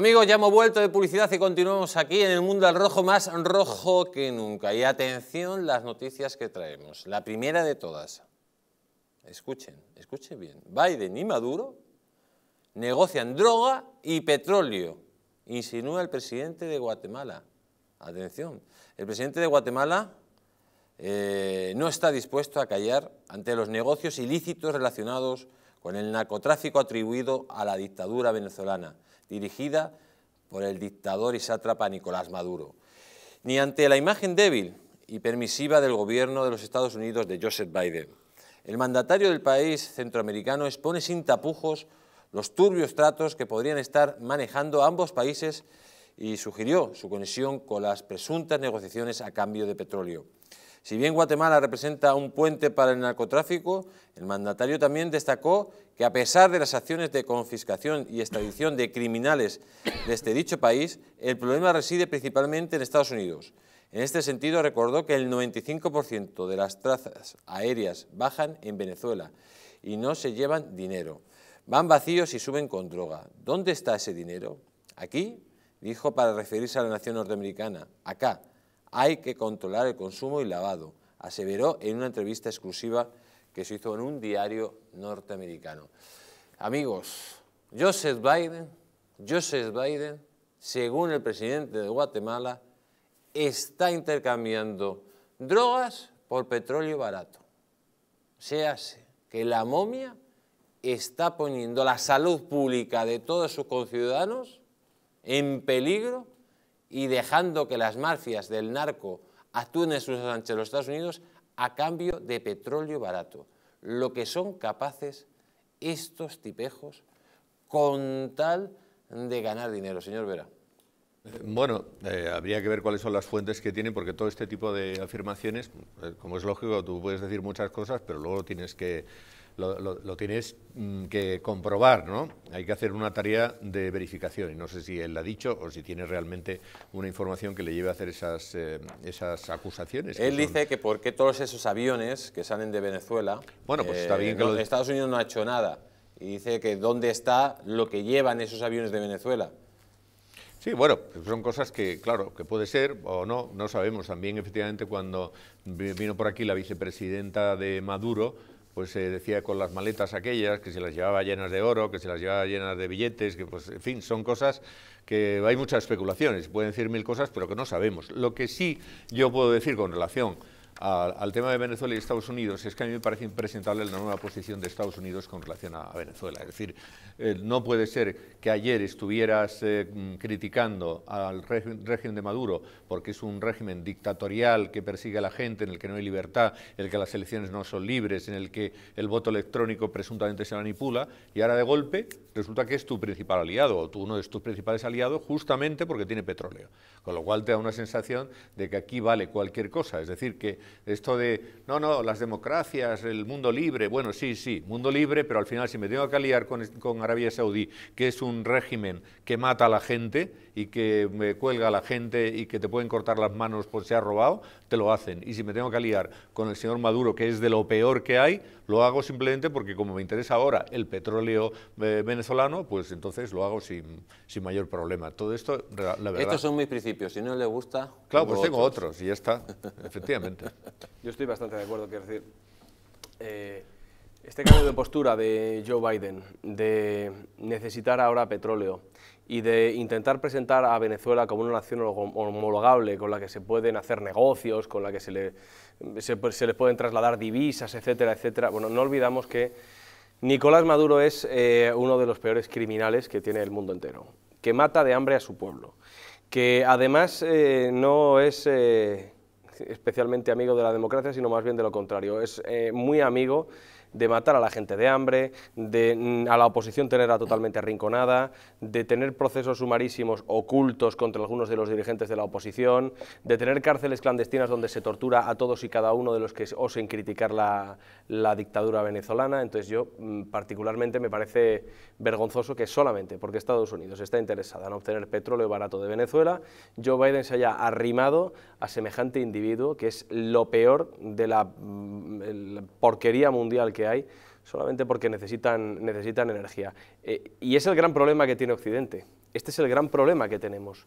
Amigos, ya hemos vuelto de publicidad y continuamos aquí en el mundo al rojo más rojo que nunca. Y atención las noticias que traemos. La primera de todas. Escuchen, escuchen bien. Biden y Maduro negocian droga y petróleo, insinúa el presidente de Guatemala. Atención, el presidente de Guatemala eh, no está dispuesto a callar ante los negocios ilícitos relacionados con el narcotráfico atribuido a la dictadura venezolana dirigida por el dictador y sátrapa Nicolás Maduro, ni ante la imagen débil y permisiva del gobierno de los Estados Unidos de Joseph Biden. El mandatario del país centroamericano expone sin tapujos los turbios tratos que podrían estar manejando ambos países y sugirió su conexión con las presuntas negociaciones a cambio de petróleo. Si bien Guatemala representa un puente para el narcotráfico, el mandatario también destacó que a pesar de las acciones de confiscación y extradición de criminales de este dicho país, el problema reside principalmente en Estados Unidos. En este sentido, recordó que el 95% de las trazas aéreas bajan en Venezuela y no se llevan dinero. Van vacíos y suben con droga. ¿Dónde está ese dinero? Aquí, dijo para referirse a la nación norteamericana. Acá, hay que controlar el consumo y lavado, aseveró en una entrevista exclusiva que se hizo en un diario norteamericano. Amigos, Joseph Biden, Joseph Biden, según el presidente de Guatemala, está intercambiando drogas por petróleo barato. Se hace que la momia está poniendo la salud pública de todos sus conciudadanos en peligro y dejando que las mafias del narco actúen en sus en los Estados Unidos a cambio de petróleo barato. Lo que son capaces estos tipejos con tal de ganar dinero, señor Vera. Eh, bueno, eh, habría que ver cuáles son las fuentes que tienen, porque todo este tipo de afirmaciones, eh, como es lógico, tú puedes decir muchas cosas, pero luego tienes que lo, tienes mm, que comprobar, ¿no? Hay que hacer una tarea de verificación y no sé si él la ha dicho o si tiene realmente una información que le lleve a hacer esas, eh, esas acusaciones. Él dice que por qué todos esos aviones que salen de Venezuela... Bueno, pues está bien eh, que los Estados Unidos no ha hecho nada y dice que dónde está lo que llevan esos aviones de Venezuela. Sí, bueno, son cosas que, claro, que puede ser o no, no sabemos. También, efectivamente, cuando vino por aquí la vicepresidenta de Maduro, pues se decía con las maletas aquellas, que se las llevaba llenas de oro, que se las llevaba llenas de billetes, que pues, en fin, son cosas que hay muchas especulaciones, pueden decir mil cosas, pero que no sabemos. Lo que sí yo puedo decir con relación al tema de Venezuela y Estados Unidos es que a mí me parece impresentable la nueva posición de Estados Unidos con relación a, Venezuela. Es decir, eh, no puede ser que ayer estuvieras eh, mm, criticando al régimen de Maduro porque es un régimen dictatorial que persigue a la gente, en el que no hay libertad, en el que las elecciones no son libres, en el que el voto electrónico presuntamente se manipula, y ahora de golpe resulta que es tu principal aliado, o tú, uno de tus principales aliados, justamente porque tiene petróleo. Con lo cual te da una sensación de que aquí vale cualquier cosa. Es decir, que esto de, no, no, las democracias, el mundo libre, bueno, sí, sí, mundo libre, pero al final si me tengo que aliar con, con Arabia Saudí, que es un régimen que mata a la gente y que me cuelga a la gente y que te pueden cortar las manos por si ha robado, te lo hacen. Y si me tengo que aliar con el señor Maduro, que es de lo peor que hay, lo hago simplemente porque como me interesa ahora el petróleo eh, venezolano, pues entonces lo hago sin, sin mayor problema. Todo esto, la verdad... Estos son mis principios, si no le gusta... Claro, pues tengo otros. otros y ya está, efectivamente. Yo estoy bastante de acuerdo, quiero decir, eh, este cambio de postura de Joe Biden, de necesitar ahora petróleo y de intentar presentar a Venezuela como una nación homologable, con la que se pueden hacer negocios, con la que se, le, se, les pueden trasladar divisas, etcétera, etcétera. Bueno, no olvidamos que Nicolás Maduro es eh, uno de los peores criminales que tiene el mundo entero, que mata de hambre a su pueblo, que además eh, no es especialmente amigo de la democracia, sino más bien de lo contrario. Es eh, muy amigo de matar a la gente de hambre, de mm, a la oposición tenerla totalmente arrinconada, de tener procesos sumarísimos ocultos contra algunos de los dirigentes de la oposición, de tener cárceles clandestinas donde se tortura a todos y cada uno de los que osen criticar la, dictadura venezolana. Entonces yo mm, particularmente me parece vergonzoso que solamente porque Estados Unidos está interesada en obtener petróleo barato de Venezuela, Joe Biden se haya arrimado a semejante individuo que es lo peor de la, mm, la porquería mundial que hay solamente porque necesitan, necesitan energía. Eh, y es el gran problema que tiene Occidente. Este es el gran problema que tenemos.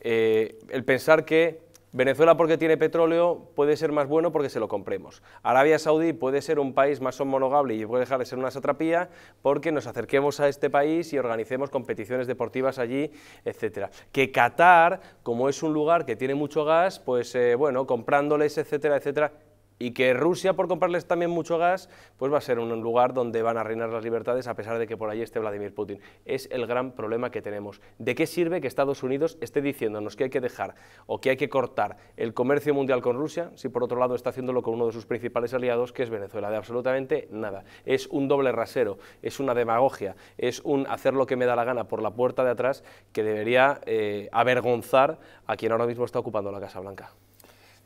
Eh, el pensar que Venezuela porque tiene petróleo puede ser más bueno porque se lo compremos. Arabia Saudí puede ser un país más homologable y puede dejar de ser una satrapía porque nos acerquemos a este país y organicemos competiciones deportivas allí, etc. Que Qatar, como es un lugar que tiene mucho gas, pues eh, bueno, comprándoles, etcétera, etcétera, y que Rusia, por comprarles también mucho gas, pues va a ser un lugar donde van a reinar las libertades a pesar de que por ahí esté Vladimir Putin. Es el gran problema que tenemos. ¿De qué sirve que Estados Unidos esté diciéndonos que hay que dejar o que hay que cortar el comercio mundial con Rusia si por otro lado está haciéndolo con uno de sus principales aliados, que es Venezuela? De absolutamente nada. Es un doble rasero, es una demagogia, es un hacer lo que me da la gana por la puerta de atrás que debería eh, avergonzar a quien ahora mismo está ocupando la Casa Blanca.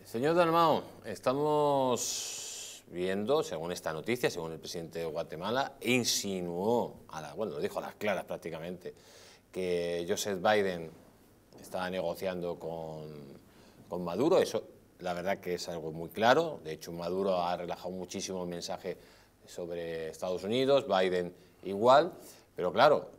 Señor Dalmao, estamos viendo, según esta noticia, según el presidente de Guatemala, insinuó, bueno, lo dijo a las claras prácticamente, que Joseph Biden estaba negociando con, con Maduro. Eso, la verdad que es algo muy claro. De hecho, Maduro ha relajado muchísimo el mensaje sobre Estados Unidos, Biden igual. Pero claro,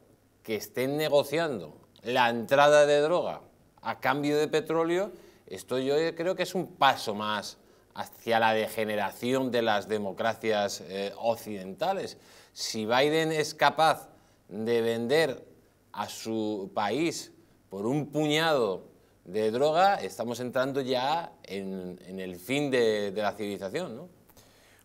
que estén negociando la entrada de droga a cambio de petróleo esto yo creo que es un paso más hacia la degeneración de las democracias eh, occidentales. Si Biden es capaz de vender a su país por un puñado de droga, estamos entrando ya en, el fin de, la civilización,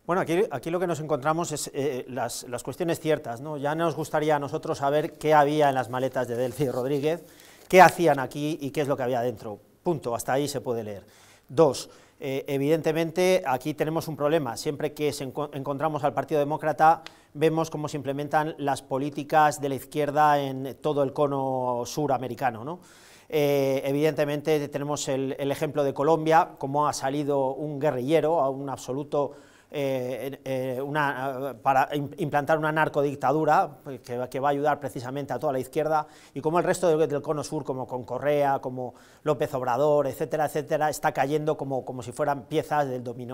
Bueno, aquí, lo que nos encontramos es eh, las, cuestiones ciertas. Ya nos gustaría a nosotros saber qué había en las maletas de Delphi y Rodríguez, qué hacían aquí y qué es lo que había dentro. Punto, hasta ahí se puede leer. Dos, eh, evidentemente aquí tenemos un problema. Siempre que encontramos al Partido Demócrata vemos cómo se implementan las políticas de la izquierda en todo el cono suramericano. Eh, evidentemente tenemos el, el ejemplo de Colombia, cómo ha salido un guerrillero, a un absoluto eh, eh, una, para implantar una narcodictadura pues, que, va a ayudar precisamente a toda la izquierda y como el resto del, cono sur, como con Correa, como López Obrador, etcétera, etcétera, está cayendo como, si fueran piezas del dominó.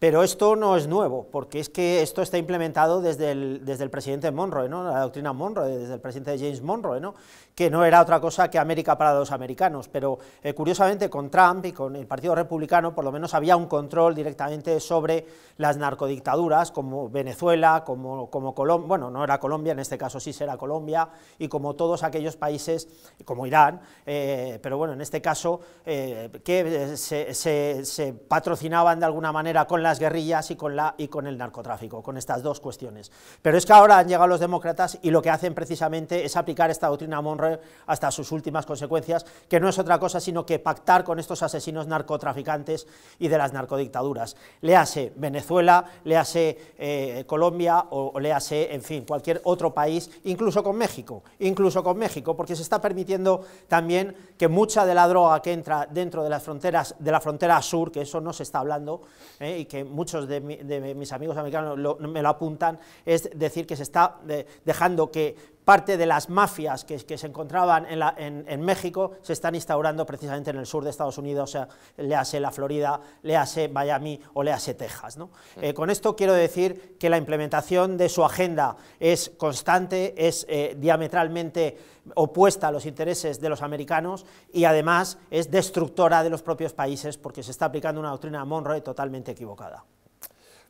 Pero esto no es nuevo, porque es que esto está implementado desde el, desde el presidente Monroe, ¿no? la doctrina Monroe, desde el presidente James Monroe, ¿no? que no era otra cosa que América para los americanos. Pero eh, curiosamente con Trump y con el Partido Republicano por lo menos había un control directamente sobre las narcodictaduras como Venezuela, como, como Colombia, bueno, no era Colombia, en este caso sí será Colombia, y como todos aquellos países, como Irán, eh, pero bueno, en este caso, eh, que se patrocinaban de alguna manera con la las guerrillas y con, la, y con el narcotráfico, con estas dos cuestiones. Pero es que ahora han llegado los demócratas y lo que hacen precisamente es aplicar esta doctrina Monroe hasta sus últimas consecuencias, que no es otra cosa sino que pactar con estos asesinos narcotraficantes y de las narcodictaduras. Le hace Venezuela, le hace eh, Colombia o, o le en fin, cualquier otro país, incluso con México, incluso con México, porque se está permitiendo también que mucha de la droga que entra dentro de las fronteras de la frontera sur, que eso no se está hablando, eh, y que eh, muchos de, mis amigos americanos me lo apuntan, es decir que se está eh, dejando que parte de las mafias que, se encontraban en, México se están instaurando precisamente en el sur de Estados Unidos, o sea, la Florida, léase Miami o léase Texas. Eh, con esto quiero decir que la implementación de su agenda es constante, es eh, diametralmente opuesta a los intereses de los americanos y además es destructora de los propios países porque se está aplicando una doctrina Monroe totalmente equivocada.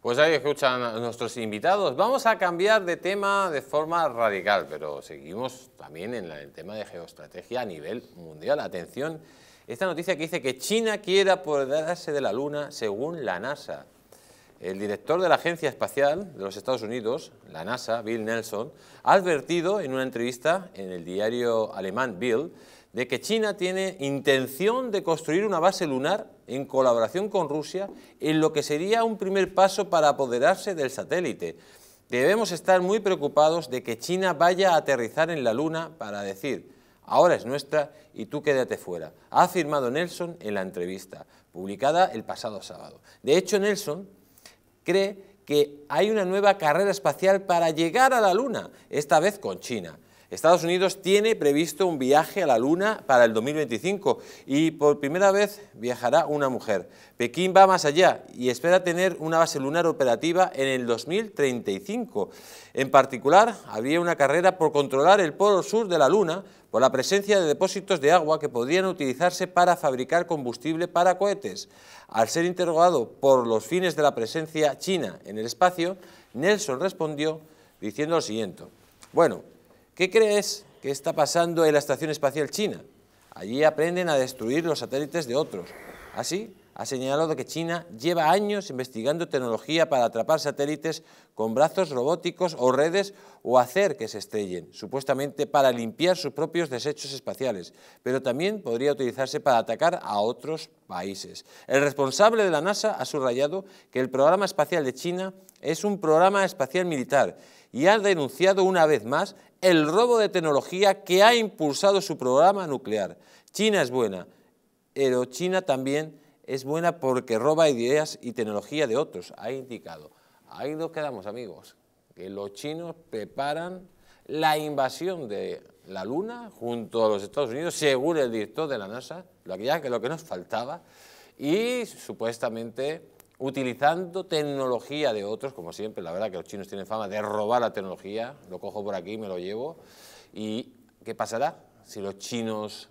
Pues ahí escuchan a nuestros invitados. Vamos a cambiar de tema de forma radical, pero seguimos también en el tema de geoestrategia a nivel mundial. Atención, esta noticia que dice que China quiere apoderarse de la Luna según la NASA. El director de la Agencia Espacial de los Estados Unidos, la NASA, Bill Nelson, ha advertido en una entrevista en el diario alemán Bill de que China tiene intención de construir una base lunar en colaboración con Rusia en lo que sería un primer paso para apoderarse del satélite. Debemos estar muy preocupados de que China vaya a aterrizar en la Luna para decir, ahora es nuestra y tú quédate fuera, ha afirmado Nelson en la entrevista, publicada el pasado sábado. De hecho, Nelson cree que hay una nueva carrera espacial para llegar a la Luna, esta vez con China. Estados Unidos tiene previsto un viaje a la Luna para el 2025 y por primera vez viajará una mujer. Pekín va más allá y espera tener una base lunar operativa en el 2035. En particular, habría una carrera por controlar el polo sur de la Luna por la presencia de depósitos de agua que podrían utilizarse para fabricar combustible para cohetes. Al ser interrogado por los fines de la presencia china en el espacio, Nelson respondió diciendo lo siguiente. Bueno, ¿Qué crees que está pasando en la Estación Espacial China? Allí aprenden a destruir los satélites de otros. Así, ¿Ah, ha señalado que China lleva años investigando tecnología para atrapar satélites con brazos robóticos o redes o hacer que se estrellen, supuestamente para limpiar sus propios desechos espaciales, pero también podría utilizarse para atacar a otros países. El responsable de la NASA ha subrayado que el programa espacial de China es un programa espacial militar y ha denunciado una vez más el robo de tecnología que ha impulsado su programa nuclear. China es buena, pero China también es buena porque roba ideas y tecnología de otros, ha indicado. Ahí nos quedamos, amigos, que los chinos preparan la invasión de la Luna junto a los Estados Unidos, según el director de la NASA, lo que, lo que nos faltaba, y supuestamente utilizando tecnología de otros, como siempre, la verdad que los chinos tienen fama de robar la tecnología, lo cojo por aquí, me lo llevo, y ¿qué pasará si los chinos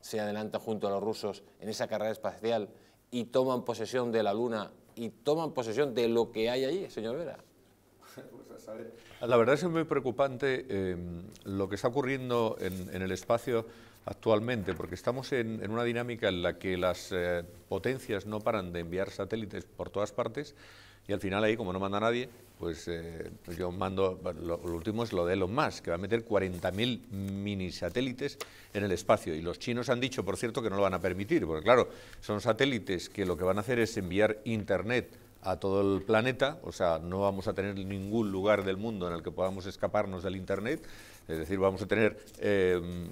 se adelantan junto a los rusos en esa carrera espacial y toman posesión de la luna y toman posesión de lo que hay allí, señor Vera. La verdad es muy preocupante em, lo que está ocurriendo en, el espacio actualmente, porque estamos en, una dinámica en la que las eh, potencias no paran de enviar satélites por todas partes y al final ahí, como no manda nadie, pues, eh, pues yo mando, lo, último es lo de Elon Musk, que va a meter 40.000 mini satélites en el espacio. Y los chinos han dicho, por cierto, que no lo van a permitir, porque claro, son satélites que lo que van a hacer es enviar Internet a todo el planeta, o sea, no vamos a tener ningún lugar del mundo en el que podamos escaparnos del Internet, es decir, vamos a tener em,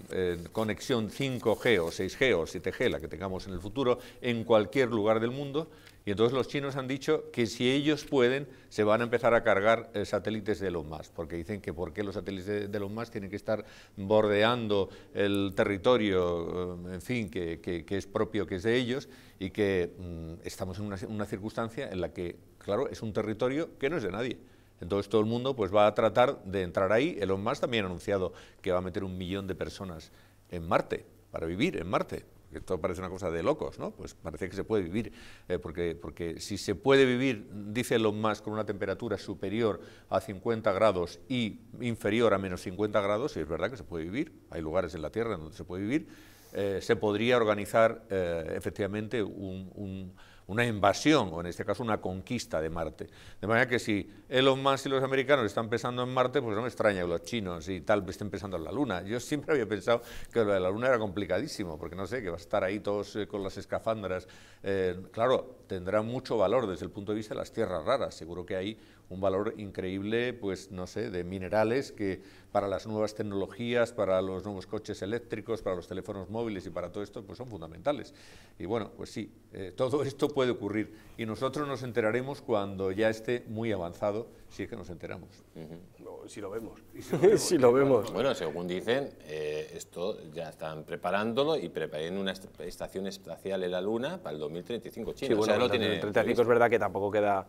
conexión 5G o 6G o 7G, la que tengamos en el futuro, en cualquier lugar del mundo. Y entonces los chinos han dicho que si ellos pueden, se van a empezar a cargar eh, satélites de los más, porque dicen que por qué los satélites de, los más tienen que estar bordeando el territorio, em, en fin, que, es propio, que es de ellos, y que mm, estamos en una circunstancia en la que, claro, es un territorio que no es de nadie entonces todo el mundo pues, va a tratar de entrar ahí. Elon Musk también ha anunciado que va a meter un millón de personas en Marte, para vivir en Marte. Esto parece una cosa de locos, ¿no? Pues parece que se puede vivir, eh, porque, porque si se puede vivir, dice Elon Musk, con una temperatura superior a 50 grados y inferior a menos 50 grados, y es verdad que se puede vivir, hay lugares en la Tierra donde se puede vivir, eh, se podría organizar eh, efectivamente un una invasión, o en este caso una conquista de Marte. De manera que si Elon Musk y los americanos están pensando en Marte, pues no me extraña que los chinos y tal estén pensando en la Luna. Yo siempre había pensado que la Luna era complicadísimo, porque no sé, que va a estar ahí todos eh, con las escafandras. Eh, claro, tendrá mucho valor desde el punto de vista de las tierras raras. Seguro que hay un valor increíble, pues no sé, de minerales que para las nuevas tecnologías, para los nuevos coches eléctricos, para los teléfonos móviles y para todo esto, pues son fundamentales. Y bueno, pues sí, eh, todo esto puede ocurrir y nosotros nos enteraremos cuando ya esté muy avanzado, si es que nos enteramos. si lo vemos. si lo vemos. Bueno, según dicen, eh, esto ya están preparándolo y preparando una estación espacial en la Luna para el 2035. Sí, bueno, o sea, lo pues, tienen 35 es verdad que tampoco queda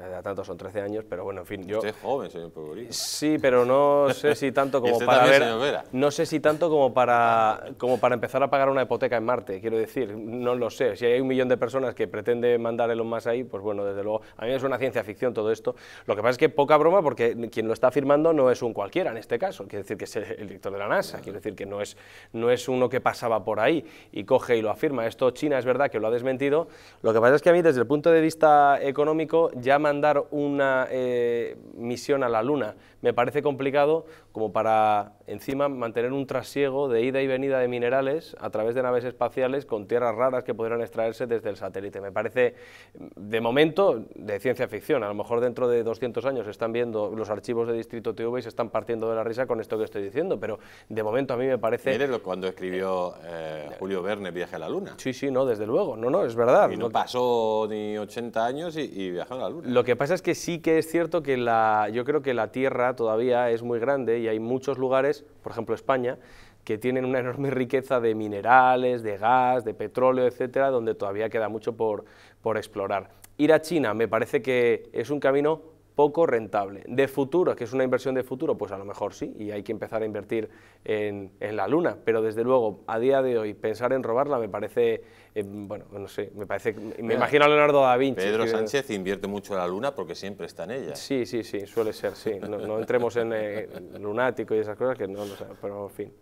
eh, a tanto son 13 años, pero bueno, en fin, yo... Usted es joven, señor Sí, pero no sé si tanto como para ver... No sé si tanto como para, como para empezar a pagar una hipoteca en Marte, quiero decir, no lo sé. Si hay un millón de personas que pretende mandar los más ahí, pues bueno, desde luego, a mí es una ciencia ficción todo esto. Lo que pasa es que poca broma, porque quien lo está firmando no es un cualquiera en este caso, Quiere decir que es el director de la NASA, Quiere decir que no es, no es uno que pasaba por ahí y coge y lo afirma. Esto China es verdad que lo ha desmentido. Lo que pasa es que a mí, desde el punto de vista económico, ya mandar una eh, misión a la Luna. Me parece complicado como para encima mantener un trasiego de ida y venida de minerales a través de naves espaciales con tierras raras que podrían extraerse desde el satélite. Me parece, mm, de momento, de ciencia ficción. A lo mejor dentro de 200 años están viendo los archivos de Distrito TV y se están partiendo de la risa con esto que estoy diciendo, pero de momento a mí me parece... lo, cuando escribió eh, eh, Julio Verne Viaje a la Luna. Sí, sí, no, desde luego. No, no, es verdad. Y no, pasó ni 80 años y, y viajó a la Luna. Lo que pasa es que sí que es cierto que la, yo creo que la tierra todavía es muy grande y hay muchos lugares, por ejemplo España, que tienen una enorme riqueza de minerales, de gas, de petróleo, etcétera, donde todavía queda mucho por, por explorar. Ir a China me parece que es un camino poco rentable. De futuro, que es una inversión de futuro, pues a lo mejor sí, y hay que empezar a invertir en, la luna, pero desde luego, a día de hoy, pensar en robarla me parece, eh, bueno, no sé, me parece, me imagino a Leonardo da Vinci. Pedro Sánchez invierte mucho en la luna porque siempre está en ella. Sí, sí, sí, suele ser, sí, no, entremos en eh, lunático y esas cosas que no, pero en fin.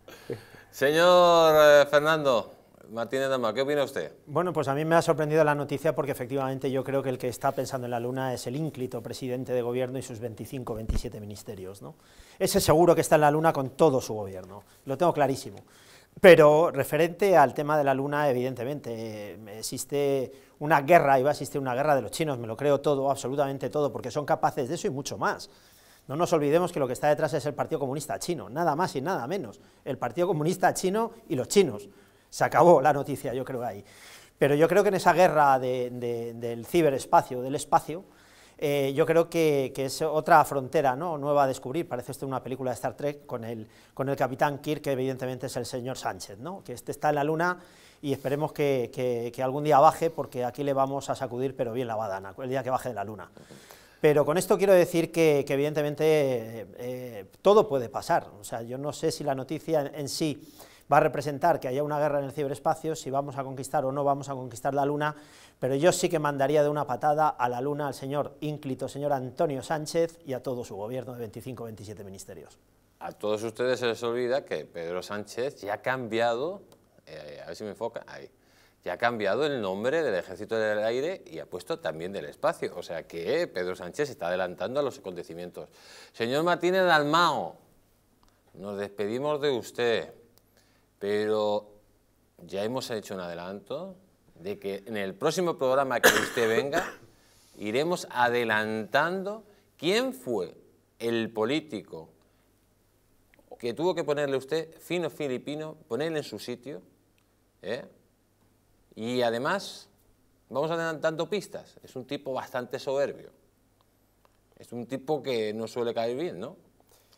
Señor eh, Fernando, Martínez Dama, ¿qué opina usted? Bueno, pues a mí me ha sorprendido la noticia porque efectivamente yo creo que el que está pensando en la Luna es el ínclito presidente de gobierno y sus 25, 27 ministerios. Ese seguro que está en la Luna con todo su gobierno, lo tengo clarísimo. Pero referente al tema de la Luna, evidentemente, eh, existe una guerra, y va a existir una guerra de los chinos, me lo creo todo, absolutamente todo, porque son capaces de eso y mucho más. No nos olvidemos que lo que está detrás es el Partido Comunista Chino, nada más y nada menos. El Partido Comunista Chino y los chinos se acabó la noticia, yo creo, ahí. Pero yo creo que en esa guerra del ciberespacio, del espacio, eh, yo creo que, es otra frontera ¿no? nueva a descubrir, parece esto una película de Star Trek con el, con el capitán Kirk, que evidentemente es el señor Sánchez, ¿no? que este está en la luna y esperemos que, algún día baje, porque aquí le vamos a sacudir, pero bien la badana, el día que baje de la luna. Pero con esto quiero decir que, evidentemente eh, eh, todo puede pasar, o sea, yo no sé si la noticia en sí va a representar que haya una guerra en el ciberespacio, si vamos a conquistar o no vamos a conquistar la Luna, pero yo sí que mandaría de una patada a la Luna al señor ínclito, señor Antonio Sánchez y a todo su gobierno de 25 27 ministerios. A todos ustedes se les olvida que Pedro Sánchez ya ha cambiado, eh, a ver si me enfoca, ahí, ya ha cambiado el nombre del Ejército del Aire y ha puesto también del espacio. O sea que Pedro Sánchez está adelantando a los acontecimientos. Señor Martínez Dalmao, nos despedimos de usted. Pero ya hemos hecho un adelanto de que en el próximo programa que usted venga, iremos adelantando quién fue el político que tuvo que ponerle usted fino filipino, ponerle en su sitio, ¿eh? y además vamos adelantando pistas, es un tipo bastante soberbio, es un tipo que no suele caer bien, ¿no?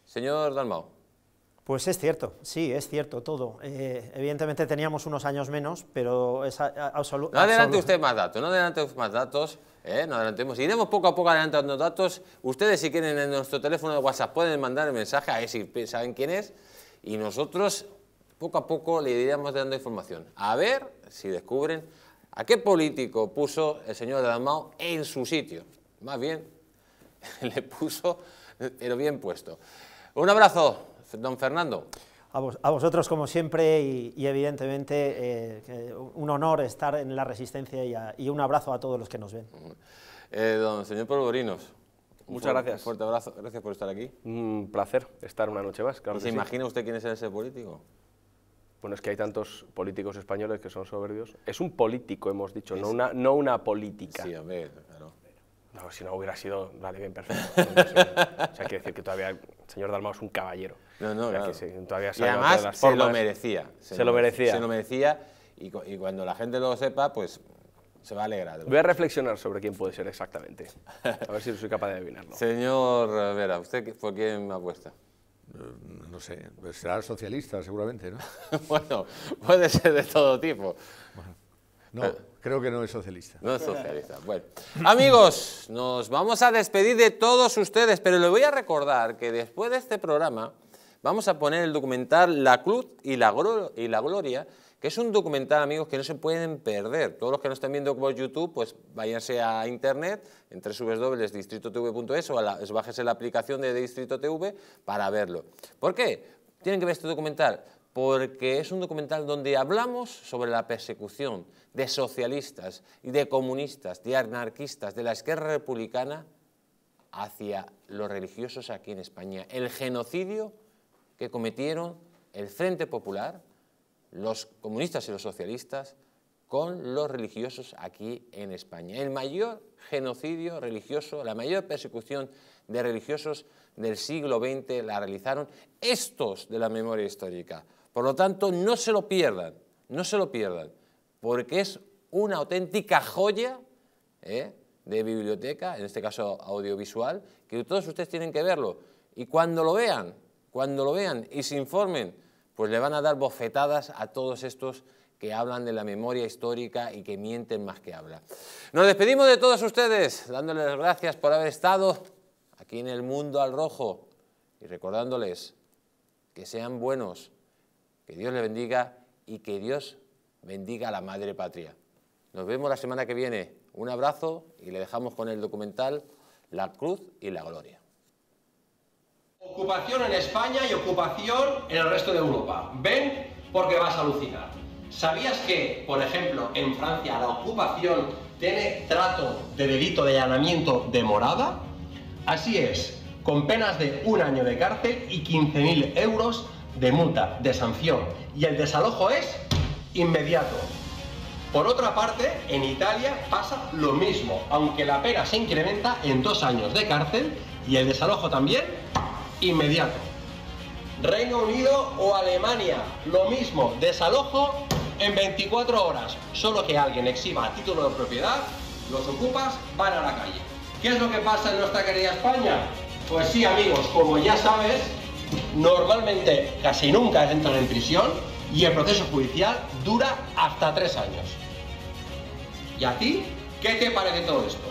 Señor Dalmao. Pues es cierto, sí, es cierto todo. Eh, evidentemente teníamos unos años menos, pero es absolutamente. No adelante usted más datos, no adelante más datos, no adelantemos. Iremos poco a poco adelantando datos. Ustedes, si quieren, en nuestro teléfono de WhatsApp pueden mandar el mensaje, a ver si saben quién es, y nosotros poco a poco le iríamos dando información. A ver si descubren a qué político puso el señor Dalmao en su sitio. Más bien, le puso, pero bien puesto. Un abrazo. Don Fernando. A, vosotros, como siempre, y, evidentemente eh, un honor estar en la Resistencia y, un abrazo a todos los que nos ven. Eh, don señor Polvorinos, Muchas gracias. Fuerte abrazo, gracias por estar aquí. Un placer estar una noche más. Pues ¿Se imagina usted quién es ese político? Bueno, es que hay tantos políticos españoles que son soberbios. Es un político, hemos dicho, no, una, no una política. Sí, a ver, claro. si no hubiera sido, nadie bien, perfecto. o sea, quiere decir que todavía el señor Dalmao es un caballero. No, no, claro. todavía y además se lo merecía. Se, lo merecía. Se lo merecía y, cuando la gente lo sepa, pues se va a alegrar. Voy a reflexionar sobre quién puede ser exactamente. A ver si soy capaz de adivinarlo. Señor Vera, ¿usted por quién me apuesta? Eh, no sé, pues será socialista seguramente, ¿no? bueno, puede ser de todo tipo. no, eh. creo que no es socialista. No es socialista. Bueno, amigos, nos vamos a despedir de todos ustedes, pero les voy a recordar que después de este programa Vamos a poner el documental La Cruz y la, Gloria, que es un documental, amigos, que no se pueden perder. Todos los que nos estén viendo por YouTube, pues váyanse a internet, en www.distritotv.es o a la, bájese la aplicación de Distrito TV para verlo. ¿Por qué? Tienen que ver este documental porque es un documental donde hablamos sobre la persecución de socialistas y de comunistas, de anarquistas, de la izquierda republicana hacia los religiosos aquí en España. El genocidio que cometieron el Frente Popular, los comunistas y los socialistas, con los religiosos aquí en España. El mayor genocidio religioso, la mayor persecución de religiosos del siglo XX la realizaron estos de la memoria histórica. Por lo tanto, no se lo pierdan, no se lo pierdan, porque es una auténtica joya ¿eh? de biblioteca, en este caso audiovisual, que todos ustedes tienen que verlo. Y cuando lo vean, cuando lo vean y se informen, pues le van a dar bofetadas a todos estos que hablan de la memoria histórica y que mienten más que hablan. Nos despedimos de todos ustedes, dándoles las gracias por haber estado aquí en el mundo al rojo y recordándoles que sean buenos, que Dios les bendiga y que Dios bendiga a la madre patria. Nos vemos la semana que viene. Un abrazo y le dejamos con el documental La Cruz y la Gloria ocupación en España y ocupación en el resto de Europa. Ven porque vas a alucinar. ¿Sabías que, por ejemplo, en Francia la ocupación tiene trato de delito de allanamiento de morada? Así es, con penas de un año de cárcel y 15.000 euros de multa, de sanción. Y el desalojo es inmediato. Por otra parte, en Italia pasa lo mismo, aunque la pena se incrementa en dos años de cárcel y el desalojo también inmediato. Reino Unido o Alemania, lo mismo, desalojo en 24 horas. Solo que alguien exhiba título de propiedad, los ocupas van a la calle. ¿Qué es lo que pasa en nuestra querida España? Pues sí, amigos, como ya sabes, normalmente casi nunca entran en prisión y el proceso judicial dura hasta tres años. ¿Y a ti? ¿Qué te parece todo esto?